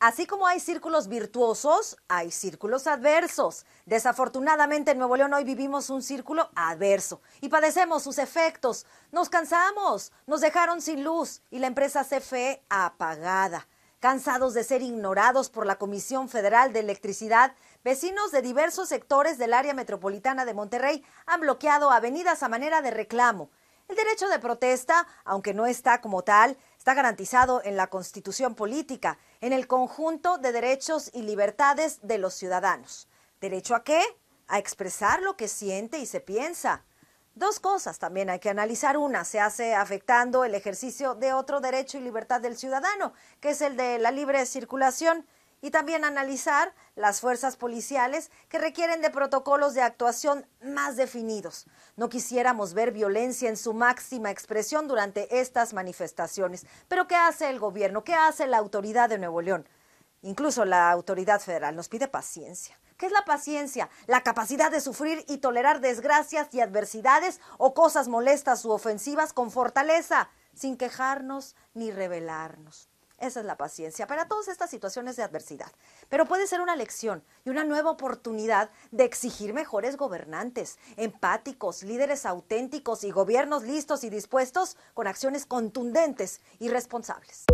Así como hay círculos virtuosos, hay círculos adversos. Desafortunadamente en Nuevo León hoy vivimos un círculo adverso y padecemos sus efectos. Nos cansamos, nos dejaron sin luz y la empresa CFE apagada. Cansados de ser ignorados por la Comisión Federal de Electricidad, vecinos de diversos sectores del área metropolitana de Monterrey han bloqueado avenidas a manera de reclamo. El derecho de protesta, aunque no está como tal, está garantizado en la Constitución política, en el conjunto de derechos y libertades de los ciudadanos. ¿Derecho a qué? A expresar lo que siente y se piensa. Dos cosas también hay que analizar. Una se hace afectando el ejercicio de otro derecho y libertad del ciudadano, que es el de la libre circulación y también analizar las fuerzas policiales que requieren de protocolos de actuación más definidos. No quisiéramos ver violencia en su máxima expresión durante estas manifestaciones. Pero ¿qué hace el gobierno? ¿Qué hace la autoridad de Nuevo León? Incluso la autoridad federal nos pide paciencia. ¿Qué es la paciencia? La capacidad de sufrir y tolerar desgracias y adversidades o cosas molestas u ofensivas con fortaleza, sin quejarnos ni rebelarnos. Esa es la paciencia para todas estas situaciones de adversidad. Pero puede ser una lección y una nueva oportunidad de exigir mejores gobernantes, empáticos, líderes auténticos y gobiernos listos y dispuestos con acciones contundentes y responsables.